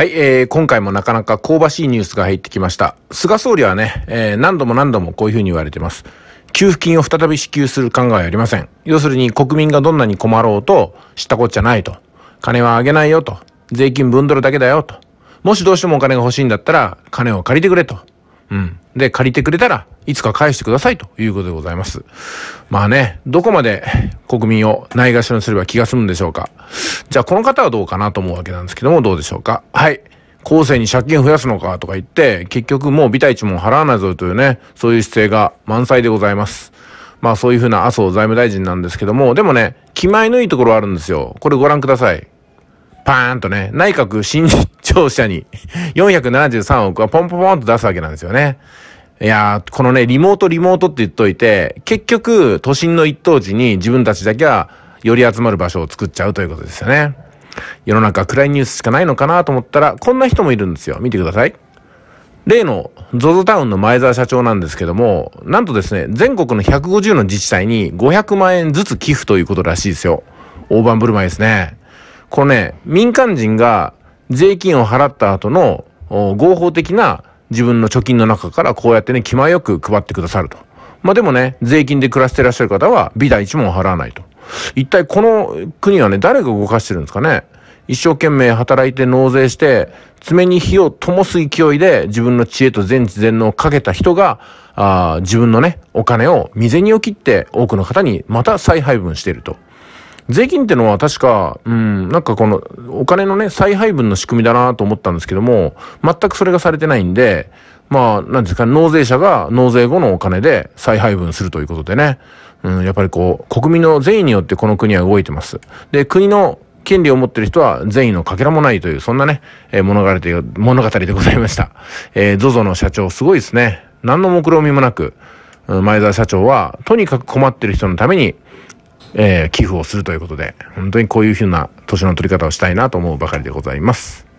はい、えー、今回もなかなか香ばしいニュースが入ってきました。菅総理はね、えー、何度も何度もこういうふうに言われてます。給付金を再び支給する考えはありません。要するに国民がどんなに困ろうと知ったこっちゃないと。金はあげないよと。税金分取るだけだよと。もしどうしてもお金が欲しいんだったら金を借りてくれと。うん。で、借りてくれたら、いつか返してくださいということでございます。まあね、どこまで国民をないがしろにすれば気が済むんでしょうか。じゃあ、この方はどうかなと思うわけなんですけども、どうでしょうか。はい。後世に借金増やすのかとか言って、結局もうビタ一問払わないぞというね、そういう姿勢が満載でございます。まあそういうふうな麻生財務大臣なんですけども、でもね、気前のいいところあるんですよ。これご覧ください。パーンとね、内閣新庁舎に473 億はポンポポンと出すわけなんですよね。いやー、このね、リモートリモートって言っといて、結局、都心の一等地に自分たちだけは、より集まる場所を作っちゃうということですよね。世の中暗いニュースしかないのかなと思ったら、こんな人もいるんですよ。見てください。例の ZOZO タウンの前澤社長なんですけども、なんとですね、全国の150の自治体に500万円ずつ寄付ということらしいですよ。大盤振る舞いですね。これね、民間人が税金を払った後の合法的な自分の貯金の中からこうやってね、気前よく配ってくださると。まあでもね、税金で暮らしていらっしゃる方は、美大一問払わないと。一体この国はね、誰が動かしてるんですかね。一生懸命働いて納税して、爪に火を灯す勢いで自分の知恵と全知全能をかけた人が、あ自分のね、お金を未然に起きって多くの方にまた再配分していると。税金ってのは確か、うん、なんかこのお金のね、再配分の仕組みだなと思ったんですけども、全くそれがされてないんで、まあ、なんですか、納税者が納税後のお金で再配分するということでね、うん、やっぱりこう、国民の善意によってこの国は動いてます。で、国の権利を持ってる人は善意のかけらもないという、そんなね、えー、物語で、物語でございました。えー、ZOZO の社長すごいですね。何の目論見みもなく、前澤社長は、とにかく困ってる人のために、えー、寄付をするということで、本当にこういうふうな年の取り方をしたいなと思うばかりでございます。